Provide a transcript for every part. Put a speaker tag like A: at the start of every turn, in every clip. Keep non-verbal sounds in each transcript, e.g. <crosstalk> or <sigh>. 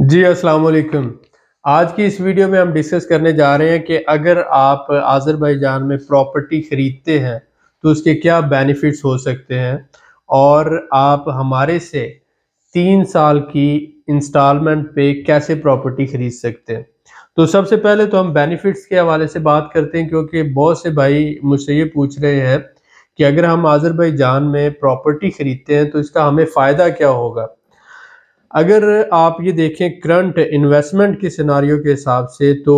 A: जी अस्सलाम वालेकुम आज की इस वीडियो में हम डिस्कस करने जा रहे हैं कि अगर आप आज़रबाईजान में प्रॉपर्टी ख़रीदते हैं तो उसके क्या बेनिफिट्स हो सकते हैं और आप हमारे से तीन साल की इंस्टॉलमेंट पे कैसे प्रॉपर्टी ख़रीद सकते हैं तो सबसे पहले तो हम बेनिफिट्स के हवाले से बात करते हैं क्योंकि बहुत से भाई मुझसे ये पूछ रहे हैं कि अगर हम आज़रबाईजान में प्रॉपर्टी ख़रीदते हैं तो इसका हमें फ़ायदा क्या होगा अगर आप ये देखें करंट इन्वेस्टमेंट के सिनारियों के हिसाब से तो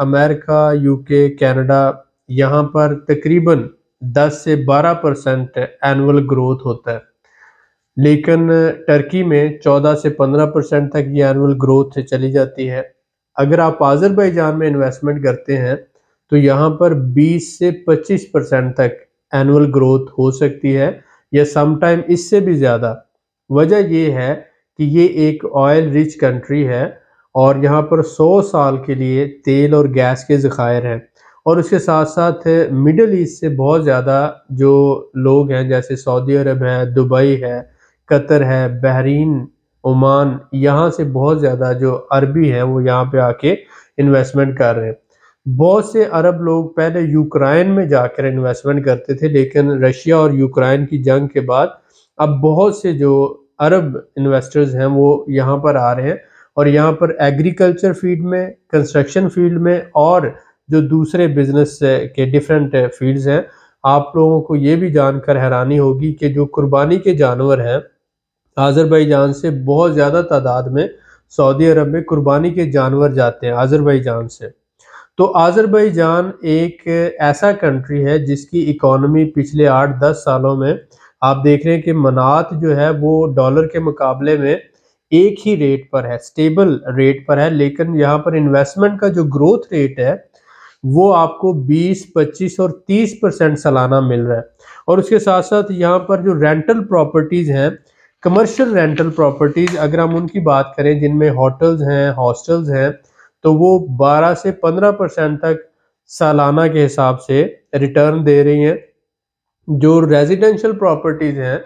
A: अमेरिका यूके कनाडा यहाँ पर तकरीबन 10 से 12 परसेंट एनअल ग्रोथ होता है लेकिन टर्की में 14 से 15 परसेंट तक ये एनुअल ग्रोथ चली जाती है अगर आप आज़रबाईजान में इन्वेस्टमेंट करते हैं तो यहाँ पर 20 से 25 परसेंट तक एनुअल ग्रोथ हो सकती है या समटाइम इससे भी ज़्यादा वजह यह है कि ये एक ऑयल रिच कंट्री है और यहाँ पर 100 साल के लिए तेल और गैस के ज़खायर हैं और उसके साथ साथ मिडल ईस्ट से बहुत ज़्यादा जो लोग हैं जैसे सऊदी अरब है दुबई है कतर है बहरीन ओमान यहाँ से बहुत ज़्यादा जो अरबी हैं वो यहाँ पे आके इन्वेस्टमेंट कर रहे हैं बहुत से अरब लोग पहले यूक्रेन में जाकर इन्वेस्टमेंट करते थे लेकिन रशिया और यूक्रेन की जंग के बाद अब बहुत से जो अरब इन्वेस्टर्स हैं वो यहाँ पर आ रहे हैं और यहाँ पर एग्रीकल्चर फील्ड में कंस्ट्रक्शन फील्ड में और जो दूसरे बिजनेस के डिफरेंट फील्ड्स हैं आप लोगों को ये भी जानकर हैरानी होगी कि जो कुर्बानी के जानवर हैं आज़रबाईजान से बहुत ज़्यादा तादाद में सऊदी अरब में कुर्बानी के जानवर जाते हैं आज़रबाईजान से तो आज़रबाईजान एक ऐसा कंट्री है जिसकी इकॉनमी पिछले आठ दस सालों में आप देख रहे हैं कि मनात जो है वो डॉलर के मुकाबले में एक ही रेट पर है स्टेबल रेट पर है लेकिन यहाँ पर इन्वेस्टमेंट का जो ग्रोथ रेट है वो आपको 20, 25 और 30 परसेंट सालाना मिल रहा है और उसके साथ साथ यहाँ पर जो रेंटल प्रॉपर्टीज़ हैं कमर्शियल रेंटल प्रॉपर्टीज़ अगर हम उनकी बात करें जिनमें होटल्स हैं हॉस्टल्स हैं तो वो 12 से 15 परसेंट तक सालाना के हिसाब से रिटर्न दे रही हैं जो रेजिडेंशियल प्रॉपर्टीज़ हैं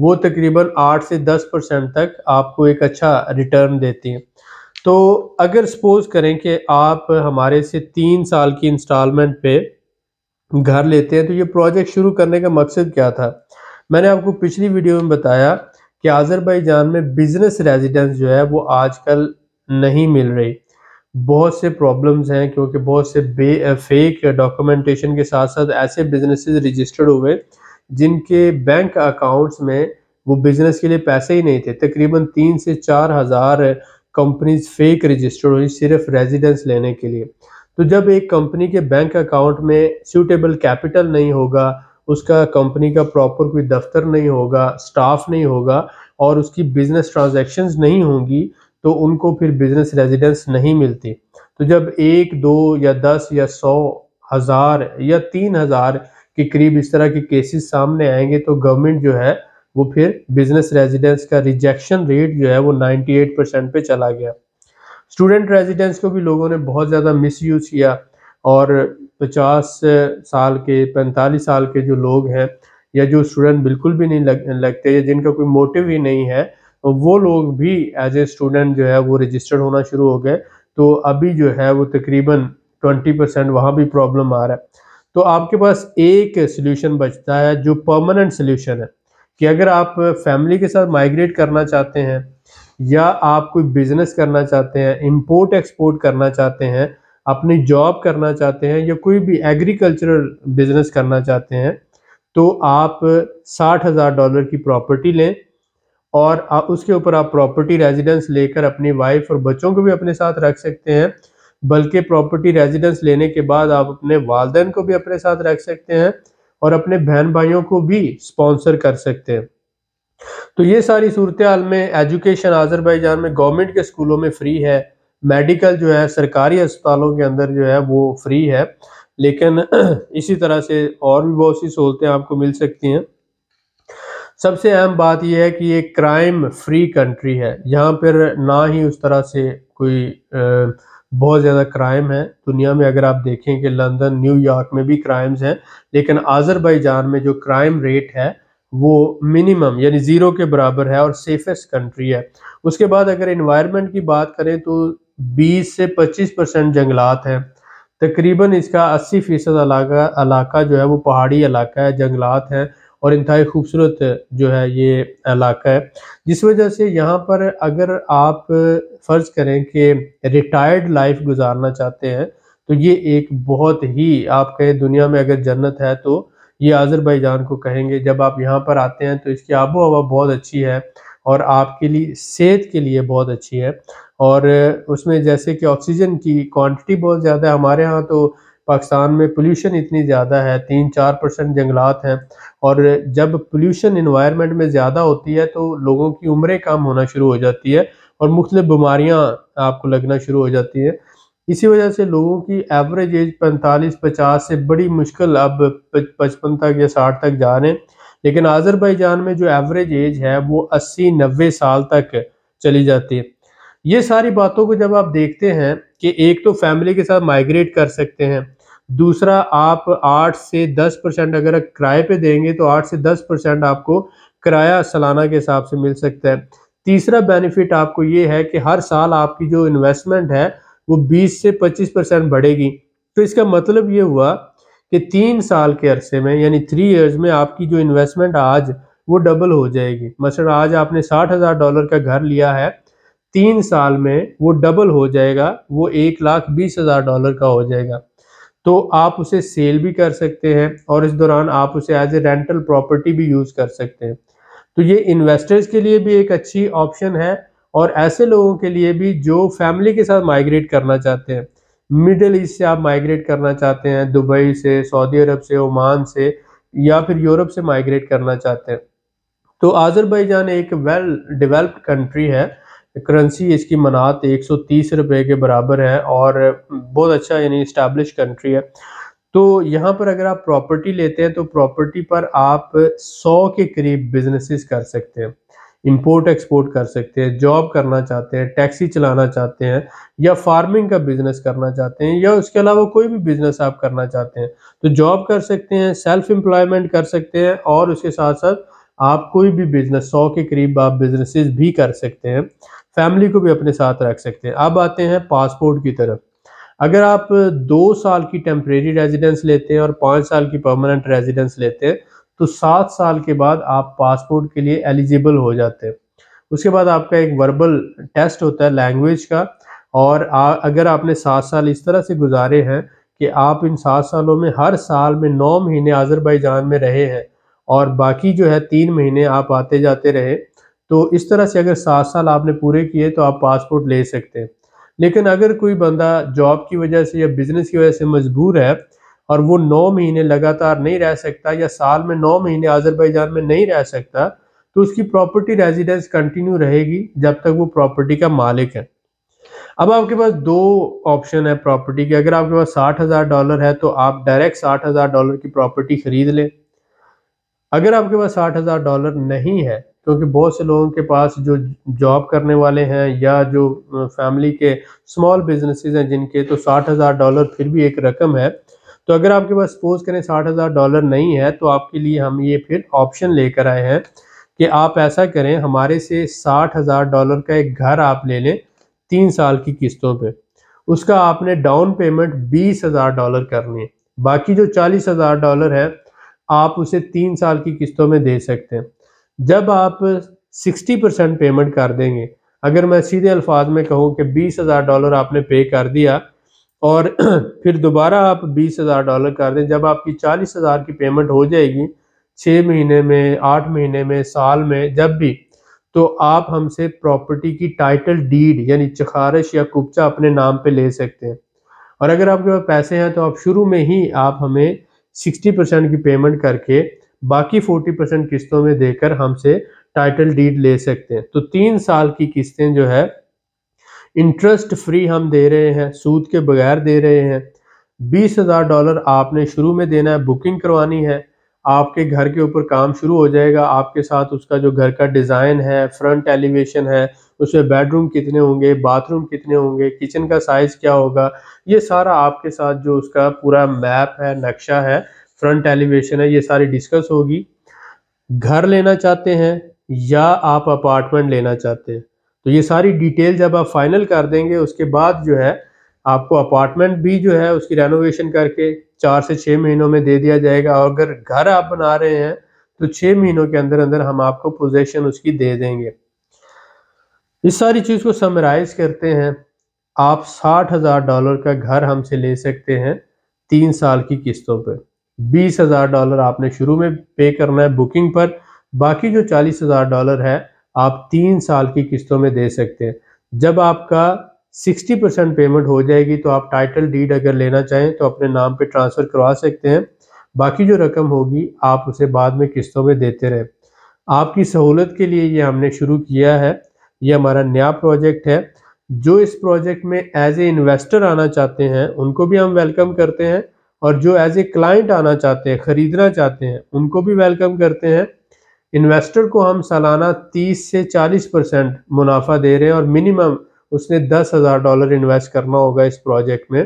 A: वो तकरीबन आठ से दस परसेंट तक आपको एक अच्छा रिटर्न देती हैं तो अगर सपोज़ करें कि आप हमारे से तीन साल की इंस्टॉलमेंट पे घर लेते हैं तो ये प्रोजेक्ट शुरू करने का मकसद क्या था मैंने आपको पिछली वीडियो में बताया कि आज़रबाईजान में बिज़नेस रेजिडेंस जो है वो आजकल नहीं मिल रही बहुत से प्रॉब्लम्स हैं क्योंकि बहुत से बे फेक डॉक्यूमेंटेशन के साथ साथ ऐसे बिजनेसेस रजिस्टर्ड हुए जिनके बैंक अकाउंट्स में वो बिज़नेस के लिए पैसे ही नहीं थे तकरीबन तीन से चार हज़ार कंपनीज फेक रजिस्टर्ड हुई सिर्फ रेजिडेंस लेने के लिए तो जब एक कंपनी के बैंक अकाउंट में सूटेबल कैपिटल नहीं होगा उसका कंपनी का प्रॉपर कोई दफ्तर नहीं होगा स्टाफ नहीं होगा और उसकी बिजनेस ट्रांजेक्शन नहीं होंगी तो उनको फिर बिजनेस रेजिडेंस नहीं मिलती तो जब एक दो या दस या सौ हज़ार या तीन हज़ार के करीब इस तरह के केसेस सामने आएंगे तो गवर्नमेंट जो है वो फिर बिजनेस रेजिडेंस का रिजेक्शन रेट जो है वो 98 परसेंट पे चला गया स्टूडेंट रेजिडेंस को भी लोगों ने बहुत ज़्यादा यूज़ किया और 50 साल के 45 साल के जो लोग हैं या जो स्टूडेंट बिल्कुल भी नहीं लग, लगते या जिनका कोई मोटिव ही नहीं है तो वो लोग भी एज ए स्टूडेंट जो है वो रजिस्टर्ड होना शुरू हो गए तो अभी जो है वो तकरीबन ट्वेंटी परसेंट वहाँ भी प्रॉब्लम आ रहा है तो आपके पास एक सोल्यूशन बचता है जो परमानेंट सोल्यूशन है कि अगर आप फैमिली के साथ माइग्रेट करना चाहते हैं या आप कोई बिजनेस करना चाहते हैं इम्पोर्ट एक्सपोर्ट करना चाहते हैं अपनी जॉब करना चाहते हैं या कोई भी एग्रीकल्चरल बिजनेस करना चाहते हैं तो आप साठ हज़ार डॉलर की प्रॉपर्टी लें और आ, उसके ऊपर आप प्रॉपर्टी रेजिडेंस लेकर अपनी वाइफ और बच्चों को भी अपने साथ रख सकते हैं बल्कि प्रॉपर्टी रेजिडेंस लेने के बाद आप अपने वालदेन को भी अपने साथ रख सकते हैं और अपने बहन भाइयों को भी स्पॉन्सर कर सकते हैं तो ये सारी सूरत हाल में एजुकेशन आज़रबाईजान में गवर्नमेंट के स्कूलों में फ्री है मेडिकल जो है सरकारी अस्पतालों के अंदर जो है वो फ्री है लेकिन <clears throat> इसी तरह से और भी बहुत सी सहूलतें आपको मिल सकती हैं सबसे अहम बात यह है कि ये क्राइम फ्री कंट्री है यहाँ पर ना ही उस तरह से कोई बहुत ज़्यादा क्राइम है दुनिया में अगर आप देखें कि लंदन न्यूयॉर्क में भी क्राइम्स हैं लेकिन आज़रबाईजान में जो क्राइम रेट है वो मिनिमम यानी ज़ीरो के बराबर है और सेफेस्ट कंट्री है उसके बाद अगर इन्वायरमेंट की बात करें तो 20 से 25 परसेंट जंगलात हैं तकरीबन इसका 80 फीसद इलाका जो है वो पहाड़ी इलाका है जंगलात हैं और इंतहाई खूबसूरत जो है ये इलाका है जिस वजह से यहाँ पर अगर आप फ़र्ज़ करें कि रिटायर्ड लाइफ गुजारना चाहते हैं तो ये एक बहुत ही आप कहें दुनिया में अगर जन्नत है तो ये आज़रबाईजान को कहेंगे जब आप यहाँ पर आते हैं तो इसकी आबो हवा बहुत अच्छी है और आपके लिए सेहत के लिए बहुत अच्छी है और उसमें जैसे कि ऑक्सीजन की क्वांटिटी बहुत ज़्यादा है हमारे यहाँ तो पाकिस्तान में पोल्यूशन इतनी ज़्यादा है तीन चार परसेंट जंगलात हैं और जब पोल्यूशन इन्वायरमेंट में ज़्यादा होती है तो लोगों की उम्रें कम होना शुरू हो जाती है और मुख्तलिफ बीमारियाँ आपको लगना शुरू हो जाती हैं इसी वजह से लोगों की एवरेज एज पैंतालीस पचास से बड़ी मुश्किल अब पचपन तक या साठ तक जा रहे हैं लेकिन आज़रबाईजान में जो एवरेज एज है वो अस्सी नब्बे साल तक चली जाती है ये सारी बातों को जब आप देखते हैं कि एक तो फैमिली के साथ माइग्रेट कर सकते हैं दूसरा आप आठ से दस परसेंट अगर किराए पे देंगे तो आठ से दस परसेंट आपको किराया सालाना के हिसाब से मिल सकता है तीसरा बेनिफिट आपको ये है कि हर साल आपकी जो इन्वेस्टमेंट है वो 20 से 25 परसेंट बढ़ेगी तो इसका मतलब ये हुआ कि तीन साल के अरसे में यानी थ्री ईयर्स में आपकी जो इन्वेस्टमेंट आज वो डबल हो जाएगी मसल आज आपने साठ हज़ार डॉलर का घर लिया है तीन साल में वो डबल हो जाएगा वो एक लाख बीस हज़ार डॉलर का हो जाएगा तो आप उसे सेल भी कर सकते हैं और इस दौरान आप उसे एज ए रेंटल प्रॉपर्टी भी यूज़ कर सकते हैं तो ये इन्वेस्टर्स के लिए भी एक अच्छी ऑप्शन है और ऐसे लोगों के लिए भी जो फैमिली के साथ माइग्रेट करना चाहते हैं मिडल ईस्ट से आप माइग्रेट करना चाहते हैं दुबई से सऊदी अरब से ओमान से या फिर यूरोप से माइग्रेट करना चाहते हैं तो आज़रबाईजान एक वेल डेवलप्ड कंट्री है करेंसी इसकी मनात 130 रुपए के बराबर है और बहुत अच्छा यानी इस्टेब्लिश कंट्री है तो यहाँ पर अगर आप प्रॉपर्टी लेते हैं तो प्रॉपर्टी पर आप 100 के करीब बिजनेसेस कर सकते हैं इंपोर्ट एक्सपोर्ट कर सकते हैं जॉब करना चाहते हैं टैक्सी चलाना चाहते हैं या फार्मिंग का बिजनेस करना चाहते हैं या उसके अलावा कोई भी बिजनेस आप करना चाहते हैं तो जॉब कर सकते हैं सेल्फ एम्प्लॉयमेंट कर सकते हैं और उसके साथ साथ आप कोई भी बिजनेस सौ के करीब आप बिजनेसेस भी कर सकते हैं फैमिली को भी अपने साथ रख सकते हैं अब आते हैं पासपोर्ट की तरफ अगर आप दो साल की टेम्परेरी रेजिडेंस लेते हैं और पाँच साल की परमानेंट रेजिडेंस लेते हैं तो सात साल के बाद आप पासपोर्ट के लिए एलिजिबल हो जाते हैं उसके बाद आपका एक वर्बल टेस्ट होता है लैंग्वेज का और आ, अगर आपने सात साल इस तरह से गुजारे हैं कि आप इन सात सालों में हर साल में नौ महीने आज़रबाईजान में रहे हैं और बाकी जो है तीन महीने आप आते जाते रहे तो इस तरह से अगर सात साल आपने पूरे किए तो आप पासपोर्ट ले सकते हैं लेकिन अगर कोई बंदा जॉब की वजह से या बिज़नेस की वजह से मजबूर है और वो नौ महीने लगातार नहीं रह सकता या साल में नौ महीने आज़रबाईजान में नहीं रह सकता तो उसकी प्रॉपर्टी रेजिडेंस कंटिन्यू रहेगी जब तक वो प्रॉपर्टी का मालिक है अब आपके पास दो ऑप्शन है प्रॉपर्टी के अगर आपके पास साठ हज़ार डॉलर है तो आप डायरेक्ट साठ हज़ार डॉलर की प्रॉपर्टी ख़रीद लें अगर आपके पास साठ हज़ार डॉलर नहीं है क्योंकि बहुत से लोगों के पास जो जॉब करने वाले हैं या जो फैमिली के स्मॉल बिजनेसेस हैं जिनके तो साठ हज़ार डॉलर फिर भी एक रकम है तो अगर आपके पास सपोज करें साठ हज़ार डॉलर नहीं है तो आपके लिए हम ये फिर ऑप्शन लेकर आए हैं कि आप ऐसा करें हमारे से साठ हज़ार डॉलर का एक घर आप ले लें तीन साल की किस्तों पर उसका आपने डाउन पेमेंट बीस हज़ार डॉलर करनी है बाकी जो चालीस हज़ार डॉलर है आप उसे तीन साल की किस्तों में दे सकते हैं जब आप 60 परसेंट पेमेंट कर देंगे अगर मैं सीधे अल्फाज में कहूँ कि बीस हज़ार डॉलर आपने पे कर दिया और <clears throat> फिर दोबारा आप बीस हज़ार डॉलर कर दें जब आपकी चालीस हज़ार की पेमेंट हो जाएगी छः महीने में आठ महीने में साल में जब भी तो आप हमसे प्रॉपर्टी की टाइटल डीड यानी चखारश या कुपचा अपने नाम पे ले सकते हैं और अगर आपके पास पैसे हैं तो आप शुरू में ही आप हमें 60 परसेंट की पेमेंट करके बाकी फोर्टी परसेंट किस्तों में देकर हमसे टाइटल डीड ले सकते हैं तो तीन साल की किस्तें जो है इंटरेस्ट फ्री हम दे रहे हैं सूद के बगैर दे रहे हैं बीस हज़ार डॉलर आपने शुरू में देना है बुकिंग करवानी है आपके घर के ऊपर काम शुरू हो जाएगा आपके साथ उसका जो घर का डिज़ाइन है फ्रंट एलिवेशन है उसमें बेडरूम कितने होंगे बाथरूम कितने होंगे किचन का साइज़ क्या होगा ये सारा आपके साथ जो उसका पूरा मैप है नक्शा है फ्रंट एलिवेशन है ये सारी डिस्कस होगी घर लेना चाहते हैं या आप अपार्टमेंट लेना चाहते हैं तो ये सारी डिटेल जब आप फाइनल कर देंगे उसके बाद जो है आपको अपार्टमेंट भी जो है उसकी रेनोवेशन करके चार से छः महीनों में दे दिया जाएगा और अगर घर आप बना रहे हैं तो छः महीनों के अंदर अंदर हम आपको पोजेशन उसकी दे देंगे इस सारी चीज़ को समराइज करते हैं आप साठ हज़ार डॉलर का घर हमसे ले सकते हैं तीन साल की किस्तों पर बीस हजार डॉलर आपने शुरू में पे करना है बुकिंग पर बाकी जो चालीस हजार डॉलर है आप तीन साल की किस्तों में दे सकते हैं जब आपका सिक्सटी परसेंट पेमेंट हो जाएगी तो आप टाइटल डीड अगर लेना चाहें तो अपने नाम पे ट्रांसफ़र करवा सकते हैं बाकी जो रकम होगी आप उसे बाद में किस्तों में देते रहें आपकी सहूलत के लिए ये हमने शुरू किया है ये हमारा नया प्रोजेक्ट है जो इस प्रोजेक्ट में एज ए इन्वेस्टर आना चाहते हैं उनको भी हम वेलकम करते हैं और जो एज ए क्लाइंट आना चाहते हैं ख़रीदना चाहते हैं उनको भी वेलकम करते हैं इन्वेस्टर को हम सालाना 30 से 40 परसेंट मुनाफा दे रहे हैं और मिनिमम उसने दस हज़ार डॉलर इन्वेस्ट करना होगा इस प्रोजेक्ट में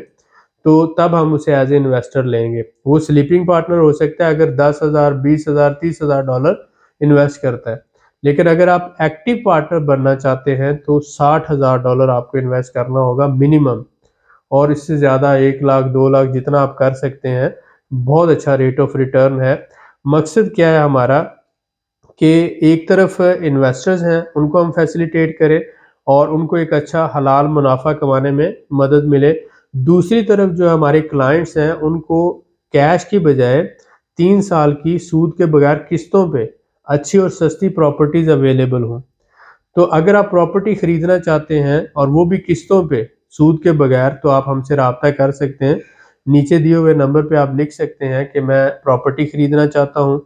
A: तो तब हम उसे एज ए इन्वेस्टर लेंगे वो स्लीपिंग पार्टनर हो सकता है अगर दस हज़ार बीस हज़ार तीस हज़ार डॉलर इन्वेस्ट करता है लेकिन अगर आप एक्टिव पार्टनर बनना चाहते हैं तो साठ हज़ार डॉलर आपको इन्वेस्ट करना होगा मिनिमम और इससे ज़्यादा एक लाख दो लाख जितना आप कर सकते हैं बहुत अच्छा रेट ऑफ रिटर्न है मकसद क्या है हमारा कि एक तरफ इन्वेस्टर्स हैं उनको हम फैसिलिटेट करें और उनको एक अच्छा हलाल मुनाफा कमाने में मदद मिले दूसरी तरफ जो हमारे क्लाइंट्स हैं उनको कैश की बजाय तीन साल की सूद के बगैर किस्तों पे अच्छी और सस्ती प्रॉपर्टीज़ अवेलेबल हों तो अगर आप प्रॉपर्टी ख़रीदना चाहते हैं और वो भी किस्तों पे सूद के बगैर तो आप हमसे रबता कर सकते हैं नीचे दिए हुए नंबर पे आप लिख सकते हैं कि मैं प्रॉपर्टी ख़रीदना चाहता हूँ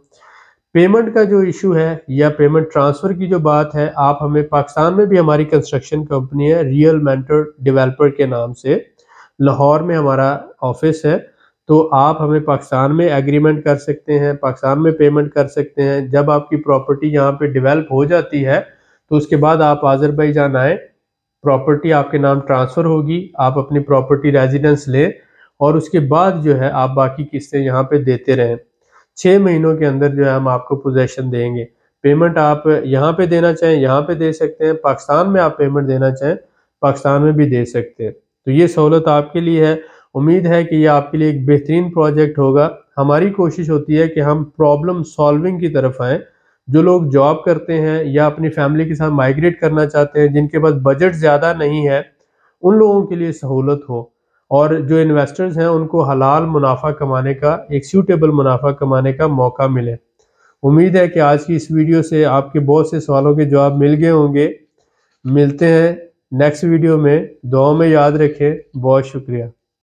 A: पेमेंट का जो इशू है या पेमेंट ट्रांसफ़र की जो बात है आप हमें पाकिस्तान में भी हमारी कंस्ट्रक्शन कंपनी है रियल मेंटर डेवलपर के नाम से लाहौर में हमारा ऑफिस है तो आप हमें पाकिस्तान में एग्रीमेंट कर सकते हैं पाकिस्तान में पेमेंट कर सकते हैं जब आपकी प्रॉपर्टी यहाँ पे डेवलप हो जाती है तो उसके बाद आप जान आएँ प्रॉपर्टी आपके नाम ट्रांसफ़र होगी आप अपनी प्रॉपर्टी रेजिडेंस लें और उसके बाद जो है आप बाकी किस्तें यहाँ पे देते रहें छः महीनों के अंदर जो है हम आपको पोजेसन देंगे पेमेंट आप यहाँ पे देना चाहें यहाँ पे दे सकते हैं पाकिस्तान में आप पेमेंट देना चाहें पाकिस्तान में भी दे सकते हैं तो ये सहूलत आपके लिए है उम्मीद है कि ये आपके लिए एक बेहतरीन प्रोजेक्ट होगा हमारी कोशिश होती है कि हम प्रॉब्लम सॉल्विंग की तरफ आएँ जो लोग जॉब करते हैं या अपनी फैमिली के साथ माइग्रेट करना चाहते हैं जिनके पास बजट ज़्यादा नहीं है उन लोगों के लिए सहूलत हो और जो इन्वेस्टर्स हैं उनको हलाल मुनाफा कमाने का एक सूटेबल मुनाफा कमाने का मौका मिले उम्मीद है कि आज की इस वीडियो से आपके बहुत से सवालों के जवाब मिल गए होंगे मिलते हैं नेक्स्ट वीडियो में दुआ में याद रखें बहुत शुक्रिया